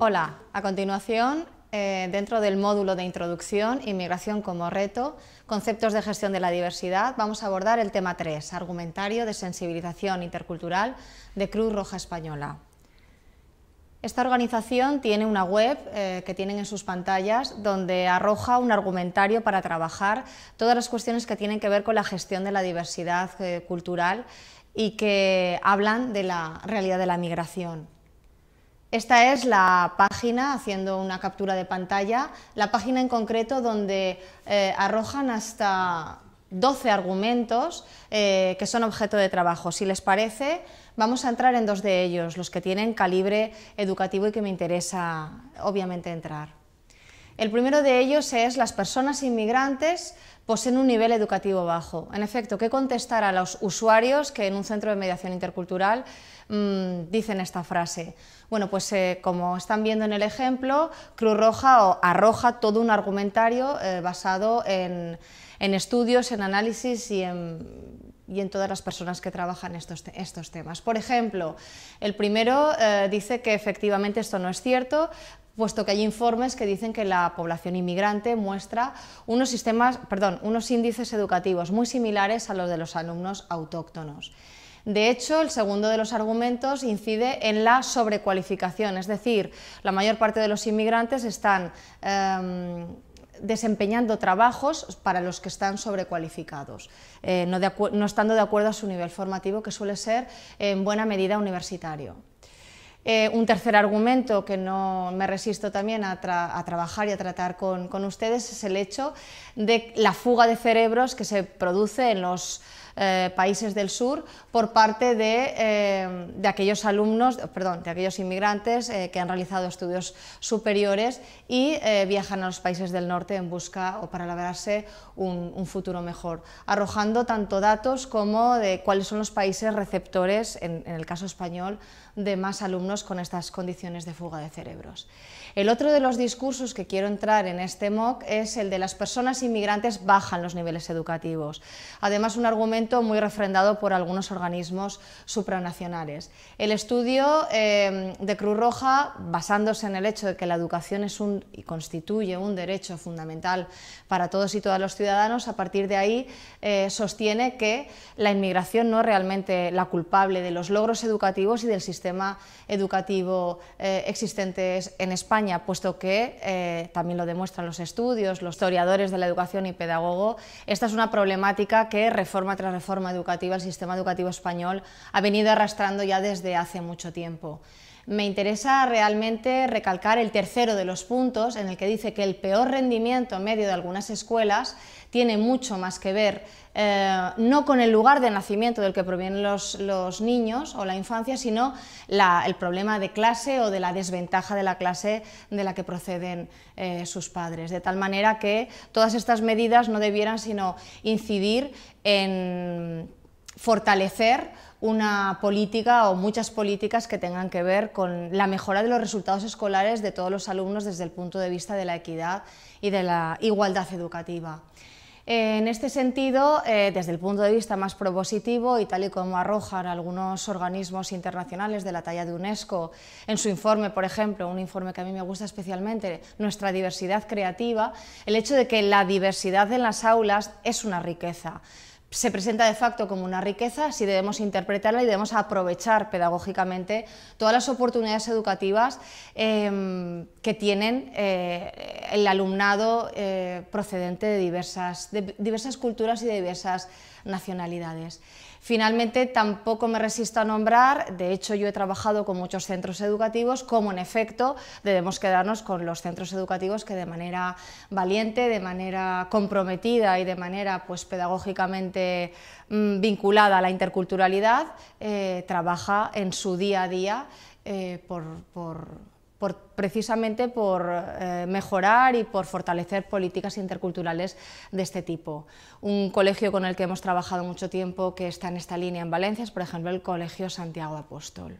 Hola, a continuación, eh, dentro del módulo de introducción, Inmigración como reto, conceptos de gestión de la diversidad, vamos a abordar el tema 3, argumentario de sensibilización intercultural de Cruz Roja Española. Esta organización tiene una web eh, que tienen en sus pantallas donde arroja un argumentario para trabajar todas las cuestiones que tienen que ver con la gestión de la diversidad eh, cultural y que hablan de la realidad de la migración. Esta es la página, haciendo una captura de pantalla, la página en concreto donde eh, arrojan hasta 12 argumentos eh, que son objeto de trabajo. Si les parece, vamos a entrar en dos de ellos, los que tienen calibre educativo y que me interesa, obviamente, entrar. El primero de ellos es las personas inmigrantes poseen un nivel educativo bajo. En efecto, ¿qué contestar a los usuarios que en un centro de mediación intercultural mm, dicen esta frase? Bueno, pues eh, como están viendo en el ejemplo, Cruz Roja arroja todo un argumentario eh, basado en, estudios, en análisis y en, todas las personas que trabajan estos, estos temas. Por ejemplo, el primero eh, dice que efectivamente esto no es cierto, puesto que hay informes que dicen que la población inmigrante muestra unos, sistemas, unos índices educativos muy similares a los de los alumnos autóctonos. De hecho, el segundo de los argumentos incide en la sobrecualificación, es decir, la mayor parte de los inmigrantes están em, desempeñando trabajos para los que están sobrecualificados, eh, no estando de acuerdo a su nivel formativo, que suele ser en buena medida universitario. Eh, un tercer argumento que no me resisto también a, trabajar y a tratar con, ustedes es el hecho de la fuga de cerebros que se produce en los eh, países del sur por parte eh, de, aquellos alumnos, perdón, de aquellos inmigrantes que han realizado estudios superiores y viajan a los países del norte en busca o para labrarse un, futuro mejor, arrojando tanto datos como de cuáles son los países receptores, en el caso español, de más alumnos con estas condiciones de fuga de cerebros. El otro de los discursos que quiero entrar en este MOOC es el de las personas inmigrantes bajan los niveles educativos. Además, un argumento muy refrendado por algunos organismos supranacionales. El estudio eh, de Cruz Roja, basándose en el hecho de que la educación es un, y constituye un derecho fundamental para todos y todas los ciudadanos, a partir de ahí eh, sostiene que la inmigración no es realmente la culpable de los logros educativos y del sistema educativo educativo eh, existentes en España, puesto que, eh, también lo demuestran los estudios, los historiadores de la educación y pedagogo... esta es una problemática que reforma tras reforma educativa el sistema educativo español ha venido arrastrando ya desde hace mucho tiempo. Me interesa realmente recalcar el tercero de los puntos en el que dice que el peor rendimiento medio de algunas escuelas tiene mucho más que ver eh, no con el lugar de nacimiento del que provienen los, niños o la infancia, sino el problema de clase o de la desventaja de la clase de la que proceden eh, sus padres. De tal manera que todas estas medidas no debieran sino incidir en fortalecer una política o muchas políticas que tengan que ver con la mejora de los resultados escolares de todos los alumnos desde el punto de vista de la equidad y de la igualdad educativa. Eh, en este sentido, eh, desde el punto de vista más propositivo y tal y como arrojan algunos organismos internacionales de la talla de UNESCO en su informe, por ejemplo, un informe que a mí me gusta especialmente, nuestra diversidad creativa, el hecho de que la diversidad en las aulas es una riqueza se presenta de facto como una riqueza, si debemos interpretarla y debemos aprovechar pedagógicamente todas las oportunidades educativas em, que tienen eh, el alumnado eh, procedente de diversas culturas y de diversas nacionalidades. Finalmente, tampoco me resisto a nombrar, de hecho yo he trabajado con muchos centros educativos, como en efecto debemos quedarnos con los centros educativos que de manera valiente, de manera comprometida y de manera pues, pedagógicamente mm, vinculada a la interculturalidad, eh, trabaja en su día a día eh, por precisamente por eh, mejorar y por fortalecer políticas interculturales de este tipo. Un colegio con el que hemos trabajado mucho tiempo que está en esta línea en Valencia es, por ejemplo, el Colegio Santiago Apóstol.